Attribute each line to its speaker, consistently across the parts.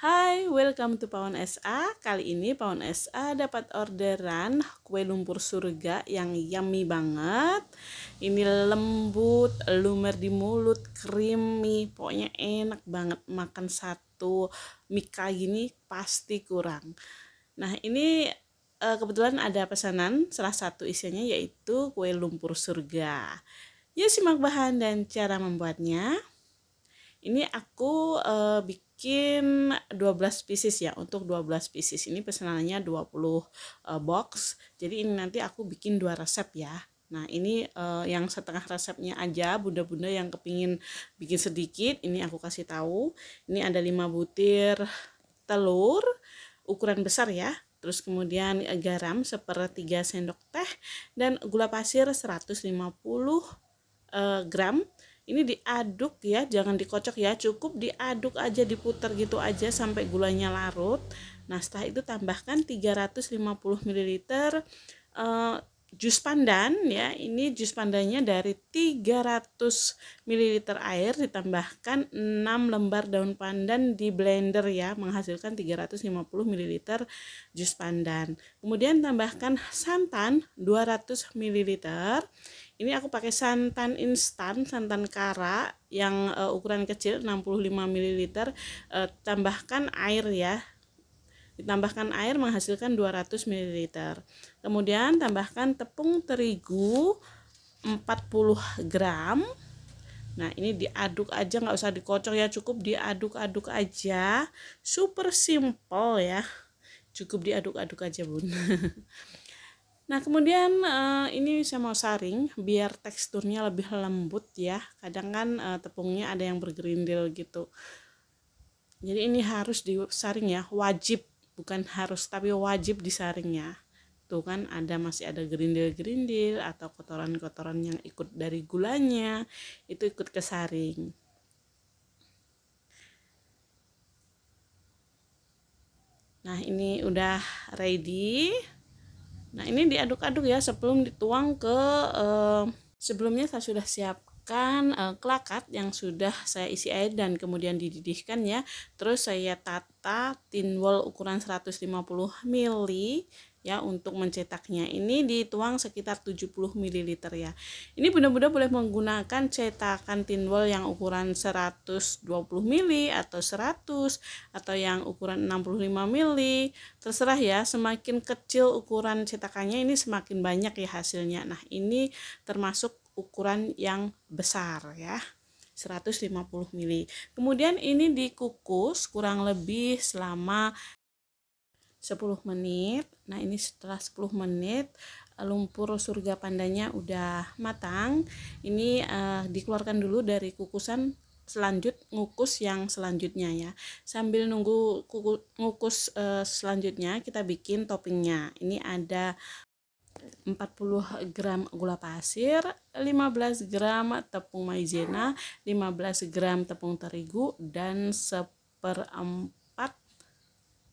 Speaker 1: Hai, welcome to Pawon SA. Kali ini Pawon SA dapat orderan kue lumpur surga yang yummy banget. Ini lembut, lumer di mulut, creamy, pokoknya enak banget makan satu mika gini pasti kurang. Nah, ini eh, kebetulan ada pesanan salah satu isinya yaitu kue lumpur surga. Yuk ya, simak bahan dan cara membuatnya ini aku uh, bikin 12 pieces ya untuk 12 pieces ini pesanannya 20 uh, eh, box jadi ini nanti aku bikin dua resep ya Nah ini uh, yang setengah resepnya aja bunda-bunda yang kepingin bikin sedikit ini aku kasih tahu ini ada 5 butir telur ukuran besar ya terus kemudian garam sepertiga sendok teh dan gula pasir 150 uh, gram ini diaduk ya jangan dikocok ya cukup diaduk aja diputar gitu aja sampai gulanya larut nah setelah itu tambahkan 350 ml uh, jus pandan ya ini jus pandannya dari 300 ml air ditambahkan 6 lembar daun pandan di blender ya menghasilkan 350 ml jus pandan kemudian tambahkan santan 200 ml ini aku pakai santan instan santan kara yang uh, ukuran kecil 65 ml uh, tambahkan air ya ditambahkan air menghasilkan 200 ml kemudian tambahkan tepung terigu 40 gram nah ini diaduk aja nggak usah dikocok ya cukup diaduk-aduk aja super simple ya cukup diaduk-aduk aja bun Nah, kemudian uh, ini saya mau saring biar teksturnya lebih lembut ya. Kadang kan uh, tepungnya ada yang bergerindil gitu. Jadi ini harus disaring ya, wajib bukan harus tapi wajib disaring ya Tuh kan ada masih ada gerindil-gerindil atau kotoran-kotoran yang ikut dari gulanya itu ikut ke saring. Nah, ini udah ready. Nah, ini diaduk-aduk ya sebelum dituang ke eh, sebelumnya saya sudah siapkan eh, kelakat yang sudah saya isi air dan kemudian dididihkan ya. Terus saya tata tin wall ukuran 150 mili ya untuk mencetaknya ini dituang sekitar 70 ml ya ini benar-benar boleh menggunakan cetakan tin wall yang ukuran 120 ml atau 100 atau yang ukuran 65 ml terserah ya semakin kecil ukuran cetakannya ini semakin banyak ya hasilnya nah ini termasuk ukuran yang besar ya 150 ml. Kemudian ini dikukus kurang lebih selama 10 menit nah ini setelah 10 menit eh, lumpur surga pandanya udah matang ini uh, dikeluarkan dulu dari kukusan selanjut ngukus yang selanjutnya ya sambil nunggu kuku, ngukus uh, selanjutnya kita bikin toppingnya ini ada 40 gram gula pasir 15 gram tepung maizena 15 gram tepung terigu dan seperempat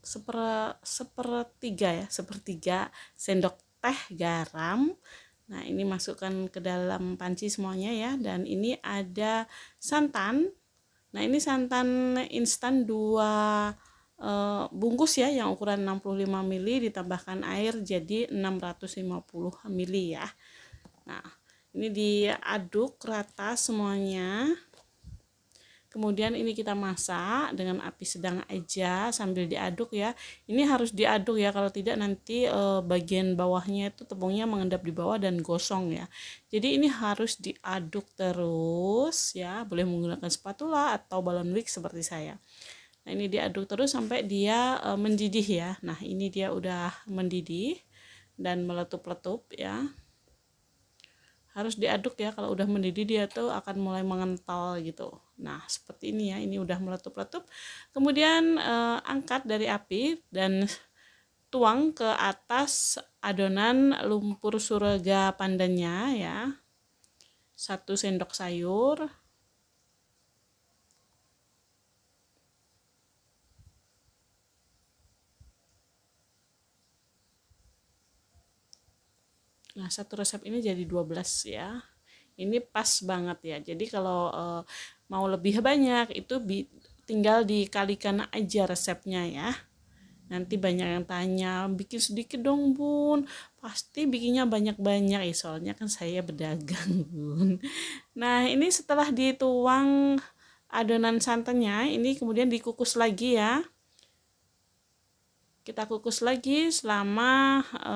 Speaker 1: seper sepertiga ya sepertiga sendok teh garam nah ini masukkan ke dalam panci semuanya ya dan ini ada santan nah ini santan instan dua e, bungkus ya yang ukuran 65 mili ditambahkan air jadi 650 mili ya nah ini diaduk rata semuanya kemudian ini kita masak dengan api sedang aja sambil diaduk ya ini harus diaduk ya kalau tidak nanti e, bagian bawahnya itu tepungnya mengendap di bawah dan gosong ya jadi ini harus diaduk terus ya boleh menggunakan spatula atau balon wick seperti saya nah ini diaduk terus sampai dia e, mendidih ya nah ini dia udah mendidih dan meletup-letup ya harus diaduk ya kalau udah mendidih dia tuh akan mulai mengental gitu nah seperti ini ya ini udah meletup-letup kemudian eh, angkat dari api dan tuang ke atas adonan lumpur surga pandannya ya satu sendok sayur Nah, satu resep ini jadi 12 ya. Ini pas banget ya. Jadi kalau e, mau lebih banyak itu bi tinggal dikalikan aja resepnya ya. Nanti banyak yang tanya, bikin sedikit dong bun, pasti bikinnya banyak-banyak ya, soalnya kan saya berdagang bun. Nah ini setelah dituang adonan santannya, ini kemudian dikukus lagi ya. Kita kukus lagi selama e,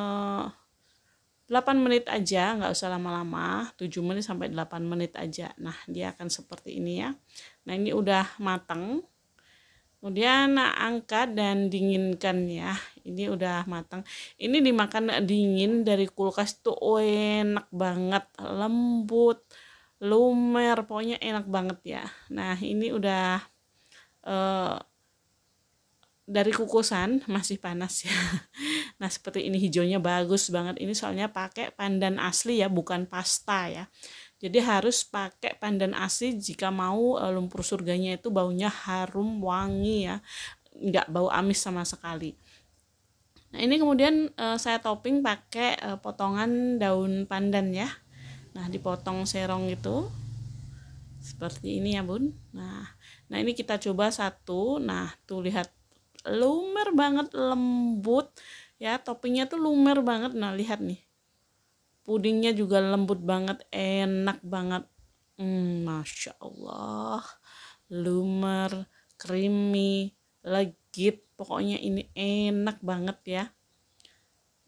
Speaker 1: 8 menit aja, nggak usah lama-lama, 7 menit sampai 8 menit aja. Nah, dia akan seperti ini ya. Nah, ini udah matang. Kemudian angkat dan dinginkan ya. Ini udah matang. Ini dimakan dingin dari kulkas tuh oh, enak banget, lembut, lumer, pokoknya enak banget ya. Nah, ini udah eh, dari kukusan masih panas ya Nah seperti ini hijaunya bagus banget. Ini soalnya pakai pandan asli ya, bukan pasta ya. Jadi harus pakai pandan asli jika mau e, lumpur surganya itu baunya harum wangi ya, nggak bau amis sama sekali. Nah ini kemudian e, saya topping pakai e, potongan daun pandan ya. Nah dipotong serong gitu seperti ini ya bun nah nah ini kita coba satu nah tuh lihat lumer banget lembut ya toppingnya tuh lumer banget nah lihat nih pudingnya juga lembut banget enak banget hmm, masya allah lumer creamy legit pokoknya ini enak banget ya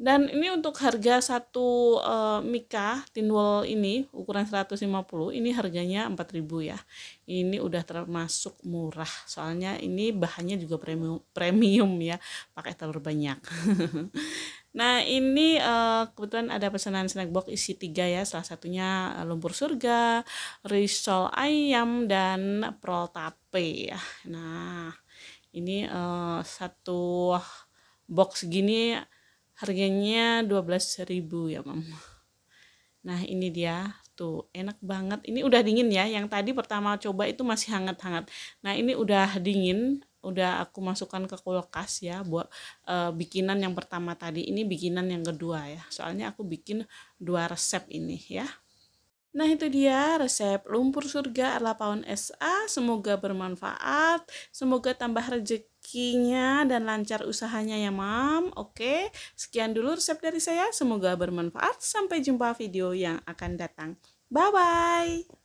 Speaker 1: dan ini untuk harga satu e, mika tinwol ini ukuran 150 ini harganya 4000 ya. Ini udah termasuk murah soalnya ini bahannya juga premium premium ya, pakai telur banyak. nah, ini e, kebetulan ada pesanan snack box isi tiga ya, salah satunya eh, lumpur surga, risol ayam dan prol tape ya. Nah, ini e, satu box gini harganya 12.000 ya mam nah ini dia tuh enak banget ini udah dingin ya yang tadi pertama coba itu masih hangat-hangat nah ini udah dingin udah aku masukkan ke kulkas ya buat e, bikinan yang pertama tadi ini bikinan yang kedua ya soalnya aku bikin dua resep ini ya Nah itu dia resep lumpur surga ala paun SA, semoga bermanfaat, semoga tambah rezeki rezekinya dan lancar usahanya ya mam oke sekian dulu resep dari saya semoga bermanfaat sampai jumpa video yang akan datang bye bye